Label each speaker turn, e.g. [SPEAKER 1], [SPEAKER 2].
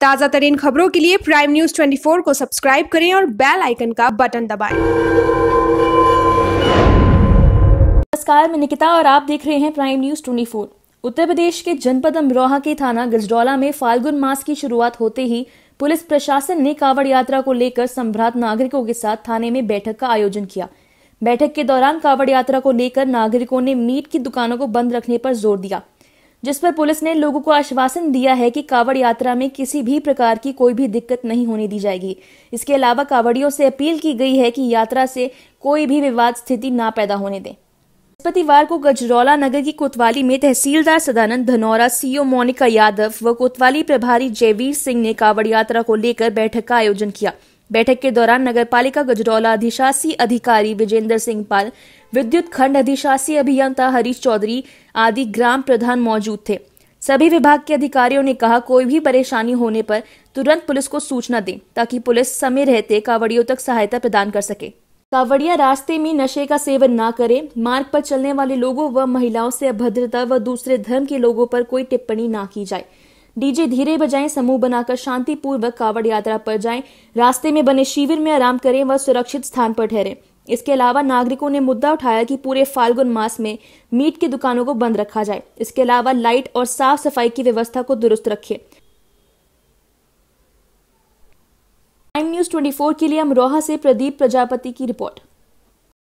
[SPEAKER 1] ताज़ा तरीन खबरों के लिए प्राइम न्यूज 24 को सब्सक्राइब करें और बेल आइकन का बटन दबाएं। नमस्कार मैं निकिता और आप देख रहे हैं प्राइम न्यूज 24। उत्तर प्रदेश के जनपद अमरोहा के थाना गजडौला में फाल्गुन मास की शुरुआत होते ही पुलिस प्रशासन ने कावड़ यात्रा को लेकर संभ्रात नागरिकों के साथ थाने में बैठक का आयोजन किया बैठक के दौरान कावड़ यात्रा को लेकर नागरिकों ने मीट की दुकानों को बंद रखने पर जोर दिया जिस पर पुलिस ने लोगों को आश्वासन दिया है कि कावड़ यात्रा में किसी भी प्रकार की कोई भी दिक्कत नहीं होने दी जाएगी इसके अलावा कावड़ियों से अपील की गई है कि यात्रा से कोई भी विवाद स्थिति ना पैदा होने दें बृहस्पतिवार को गजरौला नगर की कोतवाली में तहसीलदार सदानंद धनौरा सीओ मोनिका यादव व कोतवाली प्रभारी जयवीर सिंह ने कावड़ यात्रा को लेकर बैठक का आयोजन किया बैठक के दौरान नगर पालिका गजरौला अधिशासी अधिकारी विजेंद्र सिंह पाल विद्युत खंड अधिशासी अभियंता हरीश चौधरी आदि ग्राम प्रधान मौजूद थे सभी विभाग के अधिकारियों ने कहा कोई भी परेशानी होने पर तुरंत पुलिस को सूचना दें ताकि पुलिस समय रहते कावड़ियों तक सहायता प्रदान कर सके कावड़िया रास्ते में नशे का सेवन न करें मार्ग पर चलने वाले लोगों व महिलाओं से अभद्रता व दूसरे धर्म के लोगों पर कोई टिप्पणी न की जाए डीजे धीरे बजाएं समूह बनाकर शांतिपूर्वक कावड़ यात्रा पर जाएं रास्ते में बने शिविर में आराम करें व सुरक्षित स्थान पर ठहरें इसके अलावा नागरिकों ने मुद्दा उठाया कि पूरे फाल्गुन मास में मीट की दुकानों को बंद रखा जाए इसके अलावा लाइट और साफ सफाई की व्यवस्था को दुरुस्त रखे टाइम न्यूज 24 के लिए अमरोहा से प्रदीप प्रजापति की रिपोर्ट